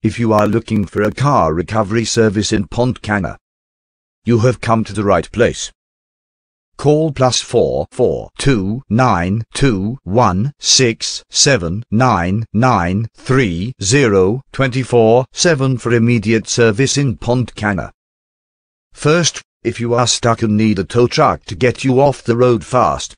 if you are looking for a car recovery service in Pontcanna. You have come to the right place. Call plus four four two nine two one six seven nine nine three zero twenty four seven for immediate service in Pontcanna. First, if you are stuck and need a tow truck to get you off the road fast,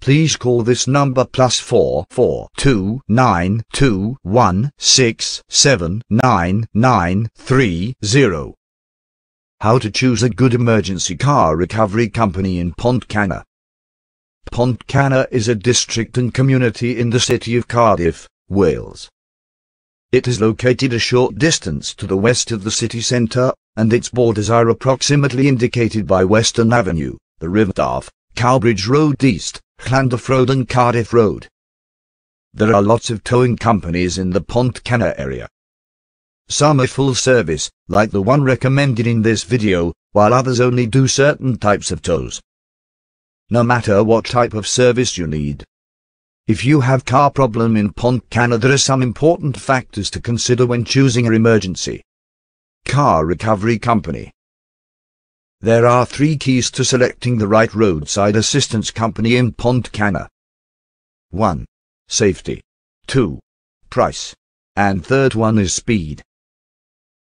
please call this number plus 4 4 2 9 2 1 6 7 9 9 3 0. How to choose a good emergency car recovery company in Pontcanna. Pontcanna is a district and community in the city of Cardiff, Wales. It is located a short distance to the west of the city centre, and its borders are approximately indicated by Western Avenue, the River Darf, Cowbridge Road East, Llandaff Road and Cardiff Road. There are lots of towing companies in the Pontcanna area. Some are full service, like the one recommended in this video, while others only do certain types of tows. No matter what type of service you need. If you have car problem in Pontcanna there are some important factors to consider when choosing an emergency. Car Recovery Company there are three keys to selecting the right roadside assistance company in Pontcanna. 1. Safety. 2. Price. And third one is speed.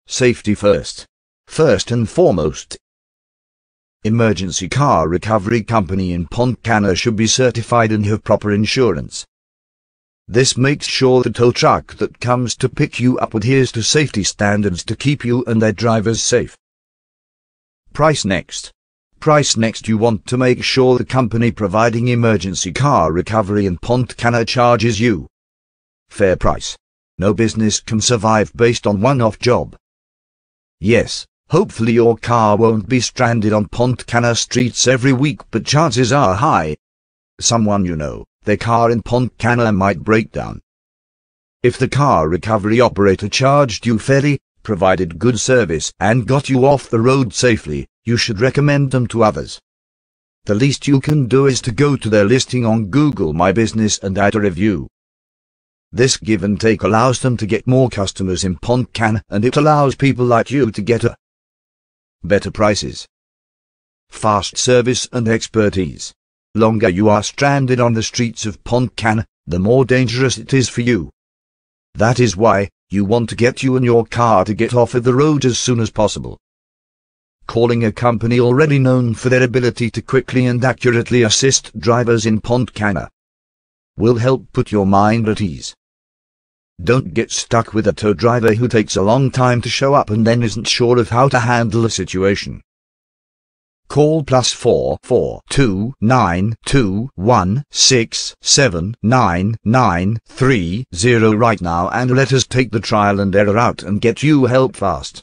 Safety first. First and foremost. Emergency car recovery company in Pontcanna should be certified and have proper insurance. This makes sure the tow truck that comes to pick you up adheres to safety standards to keep you and their drivers safe. Price Next. Price Next you want to make sure the company providing emergency car recovery in Pontcanna charges you. Fair price. No business can survive based on one-off job. Yes, hopefully your car won't be stranded on Pontcanna streets every week but chances are high. Someone you know, their car in Pontcanna might break down. If the car recovery operator charged you fairly, provided good service, and got you off the road safely, you should recommend them to others. The least you can do is to go to their listing on Google My Business and add a review. This give and take allows them to get more customers in PontCan and it allows people like you to get a better prices, fast service and expertise. Longer you are stranded on the streets of PontCan, the more dangerous it is for you. That is why, you want to get you and your car to get off of the road as soon as possible. Calling a company already known for their ability to quickly and accurately assist drivers in Pontcanna will help put your mind at ease. Don't get stuck with a tow driver who takes a long time to show up and then isn't sure of how to handle a situation call plus 4 4 2 9 2 1 6 7 9 9 3 0 right now and let us take the trial and error out and get you help fast.